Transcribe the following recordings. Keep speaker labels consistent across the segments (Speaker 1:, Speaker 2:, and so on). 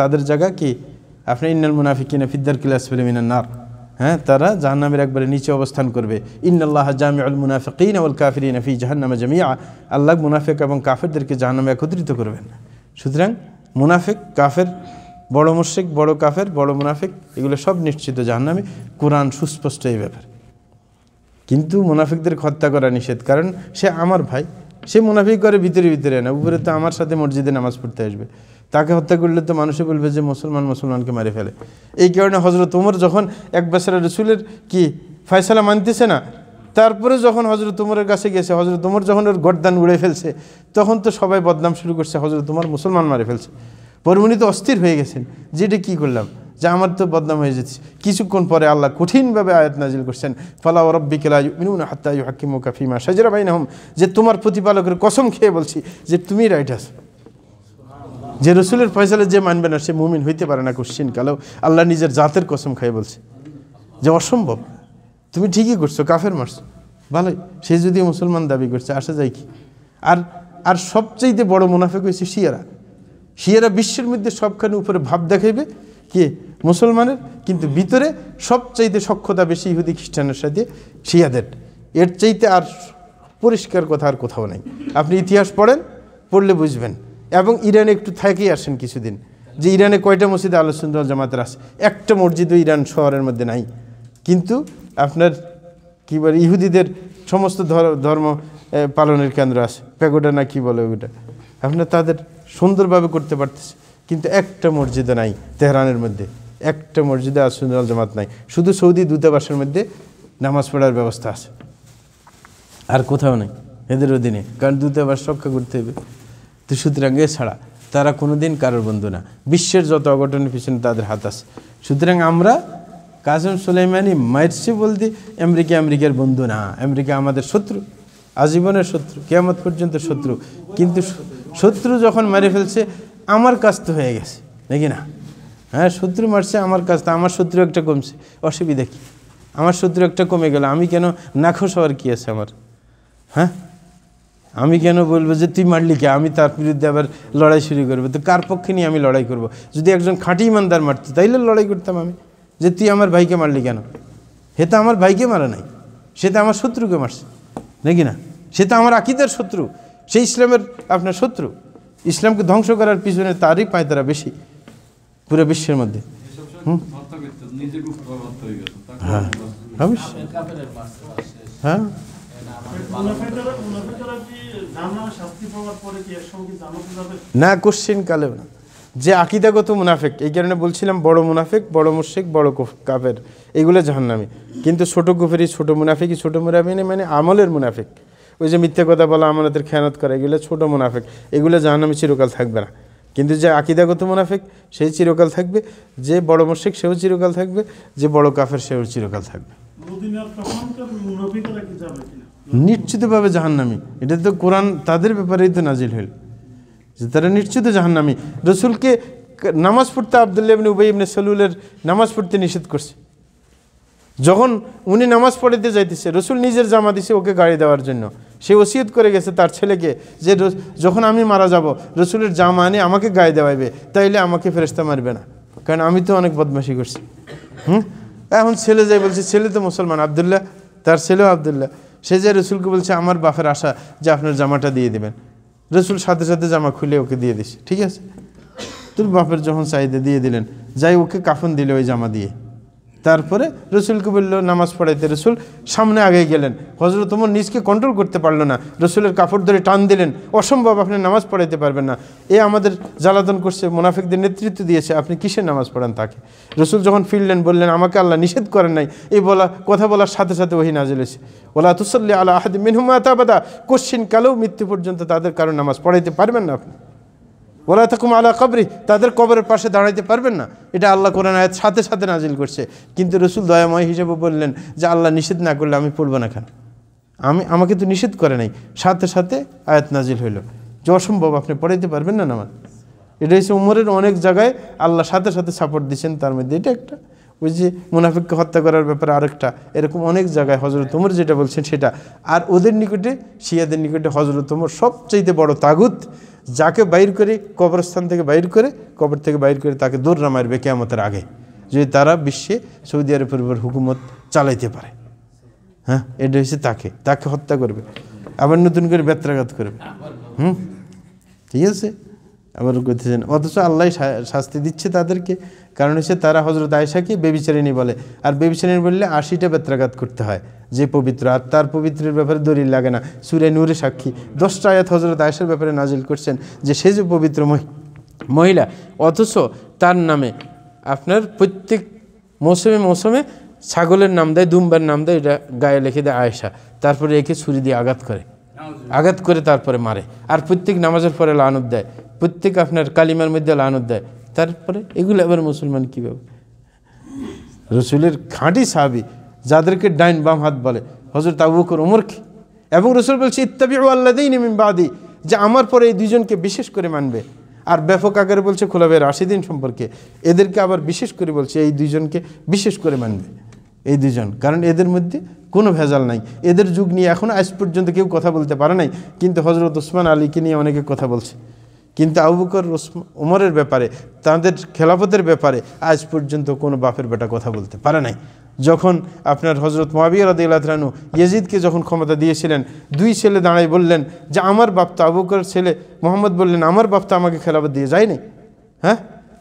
Speaker 1: তাদের জায়গা কি আপনি ইন্নাল কিনা ফিদ্দার কিলাস ফিলিমিনার নার হ্যাঁ তারা জাহান্নামের একবারে নিচে অবস্থান করবে ইন্নআল্লাহ আল মুনাফিকিন আউল কাফির ফি জাহান্নামা জামিয়া আল্লাহ মুনাফিক এবং কাফেরদেরকে জাহান্নামে একত্রিত করবেন সুতরাং মুনাফিক কাফের বড় মুশ্রিক বড় কাফের বড় মুনাফিক এগুলো সব নিশ্চিত জাহান্নামে কোরআন সুস্পষ্ট এই ব্যাপার কিন্তু মুনাফিকদের হত্যা করা নিষেধ কারণ সে আমার ভাই সে মুনাফিক করে ভিতরে ভিতরে না উপরে তো আমার সাথে মসজিদে নামাজ পড়তে আসবে তাকে হত্যা করলে তো মানুষে বলবে যে মুসলমান মুসলমানকে মারে ফেলে এই কারণে হজরত উমর যখন এক বেসারা রসুলের কি ফয়সালা মানতেছে না তারপরে যখন হজরত উমরের কাছে গেছে হজরত উমর যখন ওর গরদান উড়ে ফেলছে তখন তো সবাই বদনাম শুরু করছে হজরত উমর মুসলমান মারে ফেলছে পরমুনি তো অস্থির হয়ে গেছেন যেটা কি কী করলাম যে আমার তো বদনাম হয়ে যাচ্ছে কিছুক্ষণ পরে আল্লাহ কঠিনভাবে আয়াত নাজিল করছেন ফালা রব্বিকেলা মিনুন হাত্তা হাকিমুকা ফিমা সাজরা বাইন যে তোমার প্রতিপালকের কসম খেয়ে বলছি যে তুমি রাইট আছো যে রসুলের ফয়সালে যে মানবে না সে মুমিন হইতে পারে না কোশ্চিন কালেও আল্লাহ নিজের জাতের কসম খাই বলছে যে অসম্ভব তুমি ঠিকই করছো কাফের মারছো ভালোই সে যদি মুসলমান দাবি করছে আসা যায় কি আর আর সবচেয়ে বড় মুনাফেক হয়েছে শিয়ারা শিয়ারা বিশ্বের মধ্যে সবখানে উপরে ভাব দেখাইবে কে মুসলমানের কিন্তু ভিতরে সবচাইতে সক্ষতা বেশি ইহুদি খ্রিস্টানের সাথে শিয়াদের এর চাইতে আর পরিষ্কার কথা আর কোথাও নাই আপনি ইতিহাস পড়েন পড়লে বুঝবেন এবং ইরানে একটু থেকেই আসেন কিছুদিন যে ইরানে কয়টা মসজিদে আলো সুন্দর জামাতের আছে একটা মসজিদও ইরান শহরের মধ্যে নাই কিন্তু আপনার কী বলে ইহুদিদের সমস্ত ধর্ম পালনের কেন্দ্র আছে প্যাগোডা না কি বলে ওইটা আপনার তাদের সুন্দরভাবে করতে পারতেছে কিন্তু একটা মসজিদে নাই তেহরানের মধ্যে একটা মসজিদে আসুনাল জামাত নাই শুধু সৌদি দূতাবাসের মধ্যে নামাজ পড়ার ব্যবস্থা আছে আর কোথাও নেই এদের অধীনে কারণ দূতাবাস রক্ষা করতে হবে তো সুতরাং এছাড়া তারা কোনো দিন কারোর বন্ধু না বিশ্বের যত অঘটনের পিছনে তাদের হাত আছে সুতরাং আমরা কাজম সুলাইমানি মারছি বলতে আমেরিকা আমেরিকার বন্ধু না আমেরিকা আমাদের শত্রু আজীবনের শত্রু কেয়ামত পর্যন্ত শত্রু কিন্তু শত্রু যখন মারে ফেলছে আমার কাজ তো হয়ে গেছে নাকি না হ্যাঁ শত্রু মারছে আমার কাজ তো আমার শত্রু একটা কমছে অসুবিধা কী আমার শত্রু একটা কমে গেল আমি কেন নাখোশ হওয়ার কী আছে আমার হ্যাঁ আমি কেন বলবো যে তুই মারলি কে আমি তার বিরুদ্ধে আবার লড়াই শুরু করবো তো কার পক্ষে নিয়ে আমি লড়াই করব। যদি একজন খাঁটি ইমানদার মারত তাইলে লড়াই করতাম আমি যে তুই আমার ভাইকে মারলি কেন হে তো আমার ভাইকে মারা নাই সে তো আমার শত্রুকে মারছে নাকি না সে তো আমার আকিদের শত্রু সে ইসলামের আপনার শত্রু ইসলামকে ধ্বংস করার পিছনে তারই পায় তারা বেশি পুরো বিশ্বের মধ্যে হুম হ্যাঁ হ্যাঁ না কোশ্চিন কালে না যে আকিদাগত মুনাফেক এই কারণে বলছিলাম বড় মুনাফেক বড় মুর্শিক বড় কাফের এগুলো জাহান্নামি কিন্তু ছোট কুফেরি ছোট মুনাফিকই ছোট মুনাফিনী মানে আমলের মুনাফেক ওই যে মিথ্যে কথা বলা আমাদের খেয়ানত করা এগুলো ছোট মুনাফেক এগুলো জাহান্নামি চিরকাল থাকবে না কিন্তু যে আকিদাগত মুনাফেক সেই চিরকাল থাকবে যে বড় মুর্শিক সেও চিরকাল থাকবে যে বড় কাফের সেও চিরকাল থাকবে নিশ্চিতভাবে জাহান্নামি এটা তো কোরআন তাদের ব্যাপারেই তো নাজিল হইল যে তারা নিশ্চিত জাহান্নামি রসুলকে নামাজ পড়তে আবদুল্লাহ ইবনে উবাই ইবনে সলুলের নামাজ পড়তে নিষেধ করছে যখন উনি নামাজ পড়াতে যাইতেছে রসুল নিজের জামা দিছে ওকে গাড়ি দেওয়ার জন্য সে ওসিয়ত করে গেছে তার ছেলেকে যে যখন আমি মারা যাব রসুলের জামা আনে আমাকে গায়ে দেওয়াইবে তাইলে আমাকে ফেরস্তা মারবে না কারণ আমি তো অনেক বদমাশি করছি হুম এখন ছেলে যাই বলছে ছেলে তো মুসলমান আবদুল্লাহ তার ছেলেও আবদুল্লাহ সে যে রসুলকে বলছে আমার বাপের আশা যে আপনার জামাটা দিয়ে দেবেন রসুল সাথে সাথে জামা খুলে ওকে দিয়ে দিস ঠিক আছে তোর বাপের যখন চাহিদা দিয়ে দিলেন যাই ওকে কাফন দিলে ওই জামা দিয়ে তারপরে রসুলকে বললো নামাজ পড়াইতে রসুল সামনে আগে গেলেন হজরত তোমার নিজকে কন্ট্রোল করতে পারলো না রসুলের কাপড় ধরে টান দিলেন অসম্ভব আপনি নামাজ পড়াইতে পারবেন না এ আমাদের জ্বালাতন করছে মোনাফিকদের নেতৃত্ব দিয়েছে আপনি কিসের নামাজ পড়ান তাকে রসুল যখন ফিরলেন বললেন আমাকে আল্লাহ নিষেধ করেন নাই এই বলা কথা বলার সাথে সাথে ওহি নাজিল হয়েছে ওলা তুসল্লি আল্লাহ আহাদ মিনহুমা কোশ্চিন কালেও মৃত্যু পর্যন্ত তাদের কারণ নামাজ পড়াইতে পারবেন না আপনি ওলা তাকুম আলা কবরি তাদের কবরের পাশে দাঁড়াইতে পারবেন না এটা আল্লাহ কোরআন আয়াত সাথে সাথে নাজিল করছে কিন্তু রসুল দয়াময় হিসেবে বললেন যে আল্লাহ নিষেধ না করলে আমি পড়বো না খান আমি আমাকে তো নিষেধ করে নাই সাথে সাথে আয়াত নাজিল হইল যে অসম্ভব আপনি পড়াইতে পারবেন না নামাজ এটা হচ্ছে উমরের অনেক জায়গায় আল্লাহ সাথে সাথে সাপোর্ট দিচ্ছেন তার মধ্যে এটা একটা ওই যে মুনাফিককে হত্যা করার ব্যাপারে আরেকটা এরকম অনেক জায়গায় হজরত উমর যেটা বলছেন সেটা আর ওদের নিকটে শিয়াদের নিকটে হজরত উমর সবচাইতে বড় তাগুত যাকে বাইর করে কবরস্থান থেকে বাইর করে কবর থেকে বাইর করে তাকে দৌড় মারবে কেয়ামতের আগে যদি তারা বিশ্বে সৌদি আরবের উপর হুকুমত চালাইতে পারে হ্যাঁ এটা হচ্ছে তাকে তাকে হত্যা করবে আবার নতুন করে ব্যত্রাঘাত করবে হুম ঠিক আছে আবার করতেছেন অথচ আল্লাহ শাস্তি দিচ্ছে তাদেরকে কারণ হচ্ছে তারা হজরত আয়সাকে বেবিচারিণী বলে আর বেবিচারিণী বললে আশিটা বেত্রাঘাত করতে হয় যে পবিত্র আর তার পবিত্রের ব্যাপারে দরিল লাগে না সুরে নূরে সাক্ষী দশটা আয়াত হজরত আয়সার ব্যাপারে নাজিল করছেন যে সে যে পবিত্র মহিলা অথচ তার নামে আপনার প্রত্যেক মৌসুমে মৌসুমে ছাগলের নাম দেয় দুম্বার নাম দেয় এটা গায়ে লিখে দেয় আয়সা তারপরে একে ছুরি দিয়ে আঘাত করে আঘাত করে তারপরে মারে আর প্রত্যেক নামাজের পরে লানত দেয় প্রত্যেক আপনার কালিমার মধ্যে লানত দেয় তারপরে এগুলো আবার মুসলমান কীভাবে রসুলের খাঁটি সাহাবি যাদেরকে ডাইন বাম হাত বলে হজরত আবুকর ওমরকে এবং রসুল বলছে ইত্তাবি নেমিন বাদি যে আমার পরে এই দুজনকে বিশেষ করে মানবে আর ব্যাপক আকারে বলছে খোলাবে রাশিদিন সম্পর্কে এদেরকে আবার বিশেষ করে বলছে এই দুজনকে বিশেষ করে মানবে এই দুজন কারণ এদের মধ্যে কোনো ভেজাল নাই এদের যুগ নিয়ে এখন আজ পর্যন্ত কেউ কথা বলতে পারে নাই কিন্তু হজরত ওসমান আলীকে নিয়ে অনেকে কথা বলছে কিন্তু আবুকর ওমরের ব্যাপারে তাদের খেলাফতের ব্যাপারে আজ পর্যন্ত কোনো বাপের বেটা কথা বলতে পারে নাই যখন আপনার হজরত মহাবিয়া রানু ইয়েজিদকে যখন ক্ষমতা দিয়েছিলেন দুই ছেলে দাঁড়ায় বললেন যে আমার বাপ তো আবুকর ছেলে মোহাম্মদ বললেন আমার বাপ তো আমাকে খেলাফত দিয়ে যায়নি হ্যাঁ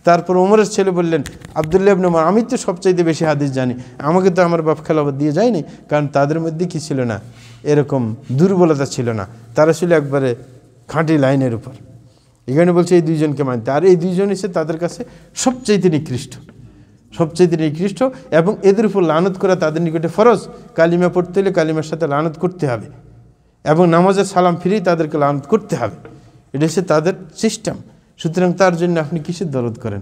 Speaker 1: তারপর ওমরের ছেলে বললেন আবদুল্লাহ আবন আমি তো সবচাইতে বেশি হাদিস জানি আমাকে তো আমার বাপ খেলাফত দিয়ে যায়নি কারণ তাদের মধ্যে কি ছিল না এরকম দুর্বলতা ছিল না তারা ছিল একবারে খাঁটি লাইনের উপর এখানে বলছে এই দুইজনকে মানতে আর এই দুইজন এসে তাদের কাছে সবচাইতে নিকৃষ্ট সবচেয়ে নিকৃষ্ট এবং এদের উপর লানত করা তাদের নিকটে ফরজ কালিমা পড়তে হলে কালিমার সাথে লানত করতে হবে এবং নামাজের সালাম ফিরেই তাদেরকে লানত করতে হবে এটা হচ্ছে তাদের সিস্টেম সুতরাং তার জন্য আপনি কিসের দরদ করেন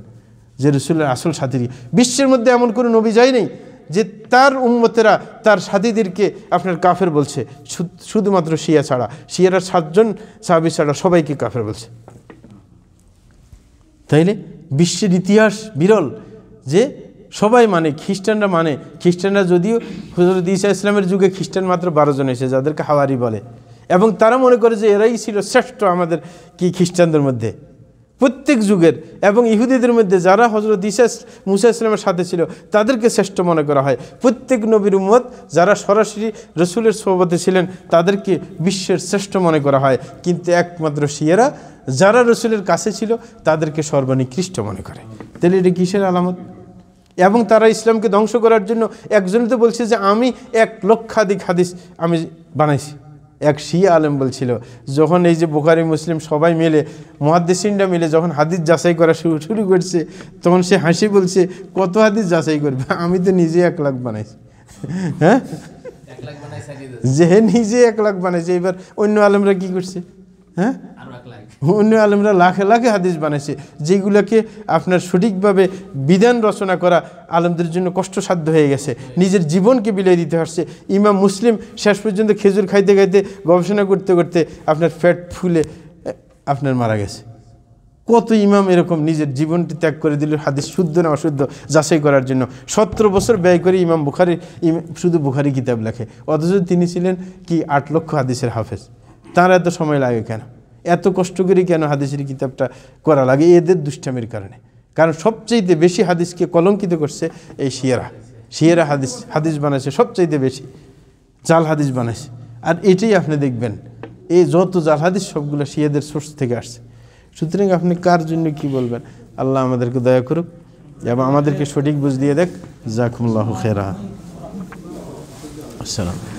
Speaker 1: যে রসুলের আসল সাথী বিশ্বের মধ্যে এমন কোনো নবী যায় নেই যে তার উন্মতেরা তার সাথীদেরকে আপনার কাফের বলছে শুধুমাত্র শিয়া ছাড়া শিয়ারা সাতজন সাহাবি ছাড়া সবাইকে কাফের বলছে তাইলে বিশ্বের ইতিহাস বিরল যে সবাই মানে খ্রিস্টানরা মানে খ্রিস্টানরা যদিও হুজরত ইসা ইসলামের যুগে খ্রিস্টান মাত্র বারো জন এসে যাদেরকে হাওয়ারি বলে এবং তারা মনে করে যে এরাই ছিল শ্রেষ্ঠ আমাদের কি খ্রিস্টানদের মধ্যে প্রত্যেক যুগের এবং ইহুদিদের মধ্যে যারা হজরত ইসাস মুসা ইসলামের সাথে ছিল তাদেরকে শ্রেষ্ঠ মনে করা হয় প্রত্যেক নবীর উম্মত যারা সরাসরি রসুলের সভাপতি ছিলেন তাদেরকে বিশ্বের শ্রেষ্ঠ মনে করা হয় কিন্তু একমাত্র শিয়েরা যারা রসুলের কাছে ছিল তাদেরকে সর্বনিকৃষ্ট মনে করে তাহলে এটা কিসের আলামত এবং তারা ইসলামকে ধ্বংস করার জন্য একজনই তো বলছে যে আমি এক লক্ষাধিক হাদিস আমি বানাইছি এক শি আলেম বলছিল যখন এই যে বুখারি মুসলিম সবাই মিলে মহাদ্দেশিনরা মিলে যখন হাদিস যাচাই করা শুরু শুরু করছে তখন সে হাসি বলছে কত হাদিস যাচাই করবে আমি তো নিজে এক লাখ বানাইছি হ্যাঁ যে নিজে এক লাখ বানাইছে এবার অন্য আলেমরা কি করছে হ্যাঁ অন্য আলমরা লাখে লাখে হাদিস বানাইছে যেগুলোকে আপনার সঠিকভাবে বিধান রচনা করা আলমদের জন্য কষ্টসাধ্য হয়ে গেছে নিজের জীবনকে বিলিয়ে দিতে পারছে ইমাম মুসলিম শেষ পর্যন্ত খেজুর খাইতে খাইতে গবেষণা করতে করতে আপনার ফ্যাট ফুলে আপনার মারা গেছে কত ইমাম এরকম নিজের জীবনটি ত্যাগ করে দিল হাদিস শুদ্ধ না অশুদ্ধ যাচাই করার জন্য সতেরো বছর ব্যয় করে ইমাম বুখারি শুধু বুখারি কিতাব লেখে অথচ তিনি ছিলেন কি আট লক্ষ হাদিসের হাফেজ তাঁর এত সময় লাগে কেন এত কষ্ট করে কেন হাদিসের কিতাবটা করা লাগে এদের দুষ্টামের কারণে কারণ সবচেয়ে বেশি হাদিসকে কলঙ্কিত করছে এই শিয়ারা শিয়ারা হাদিস হাদিস বানাইছে সবচাইতে বেশি জাল হাদিস বানাইছে আর এটাই আপনি দেখবেন এই যত জাল হাদিস সবগুলো শিয়াদের সোর্স থেকে আসছে সুতরাং আপনি কার জন্য কি বলবেন আল্লাহ আমাদেরকে দয়া করুক এবং আমাদেরকে সঠিক বুঝ দিয়ে দেখ জাকুমুল্লাহ খেরা আসসালাম